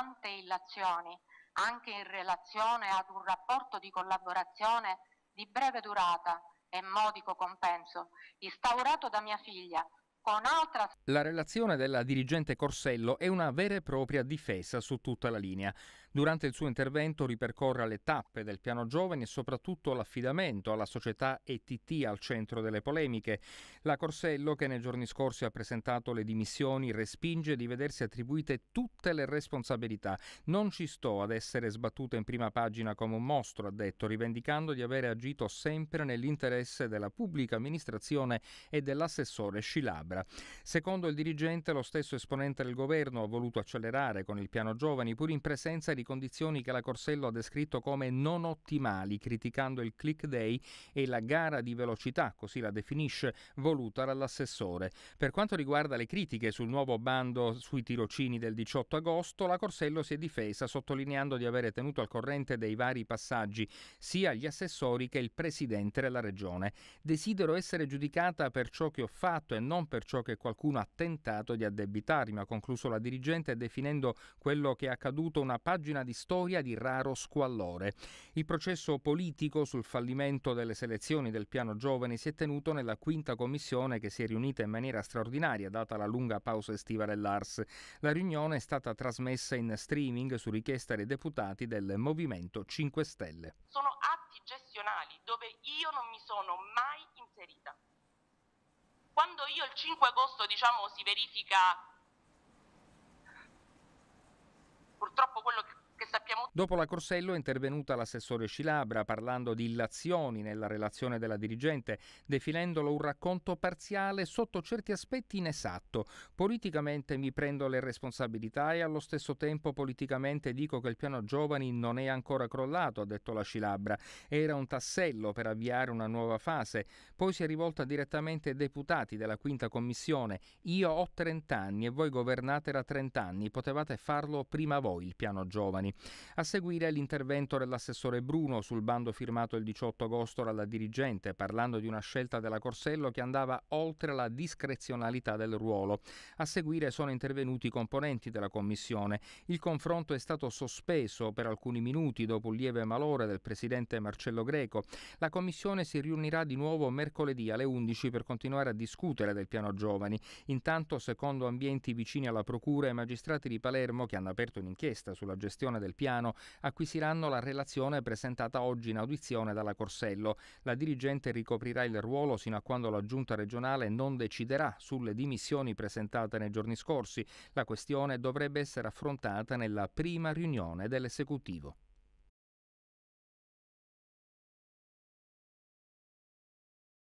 tante illazioni, anche in relazione ad un rapporto di collaborazione di breve durata e modico compenso, instaurato da mia figlia, la relazione della dirigente Corsello è una vera e propria difesa su tutta la linea. Durante il suo intervento ripercorre le tappe del piano giovani e soprattutto l'affidamento alla società ETT al centro delle polemiche. La Corsello, che nei giorni scorsi ha presentato le dimissioni, respinge di vedersi attribuite tutte le responsabilità. Non ci sto ad essere sbattuta in prima pagina come un mostro, ha detto, rivendicando di avere agito sempre nell'interesse della pubblica amministrazione e dell'assessore Scilabra. Secondo il dirigente, lo stesso esponente del governo ha voluto accelerare con il piano giovani pur in presenza di di condizioni che la Corsello ha descritto come non ottimali, criticando il click day e la gara di velocità, così la definisce, voluta dall'assessore. Per quanto riguarda le critiche sul nuovo bando sui tirocini del 18 agosto, la Corsello si è difesa sottolineando di avere tenuto al corrente dei vari passaggi sia gli assessori che il presidente della regione. Desidero essere giudicata per ciò che ho fatto e non per ciò che qualcuno ha tentato di addebitarmi, ha concluso la dirigente definendo quello che è accaduto una pagina pagina di storia di raro squallore. Il processo politico sul fallimento delle selezioni del piano giovani si è tenuto nella quinta commissione che si è riunita in maniera straordinaria data la lunga pausa estiva dell'ARS. La riunione è stata trasmessa in streaming su richiesta dei deputati del Movimento 5 Stelle. Sono atti gestionali dove io non mi sono mai inserita. Quando io il 5 agosto diciamo, si verifica Dopo la Corsello è intervenuta l'assessore Scilabra parlando di illazioni nella relazione della dirigente, definendolo un racconto parziale sotto certi aspetti inesatto. Politicamente mi prendo le responsabilità e allo stesso tempo politicamente dico che il piano giovani non è ancora crollato, ha detto la Scilabra. Era un tassello per avviare una nuova fase. Poi si è rivolta direttamente ai deputati della quinta commissione. Io ho 30 anni e voi governate da 30 anni, potevate farlo prima voi il piano giovani. Ass- seguire l'intervento dell'assessore Bruno sul bando firmato il 18 agosto dalla dirigente, parlando di una scelta della Corsello che andava oltre la discrezionalità del ruolo. A seguire sono intervenuti i componenti della commissione. Il confronto è stato sospeso per alcuni minuti dopo un lieve malore del presidente Marcello Greco. La commissione si riunirà di nuovo mercoledì alle 11 per continuare a discutere del piano giovani. Intanto, secondo ambienti vicini alla procura, i magistrati di Palermo che hanno aperto un'inchiesta sulla gestione del piano Milano acquisiranno la relazione presentata oggi in audizione dalla Corsello. La dirigente ricoprirà il ruolo sino a quando la giunta regionale non deciderà sulle dimissioni presentate nei giorni scorsi. La questione dovrebbe essere affrontata nella prima riunione dell'esecutivo.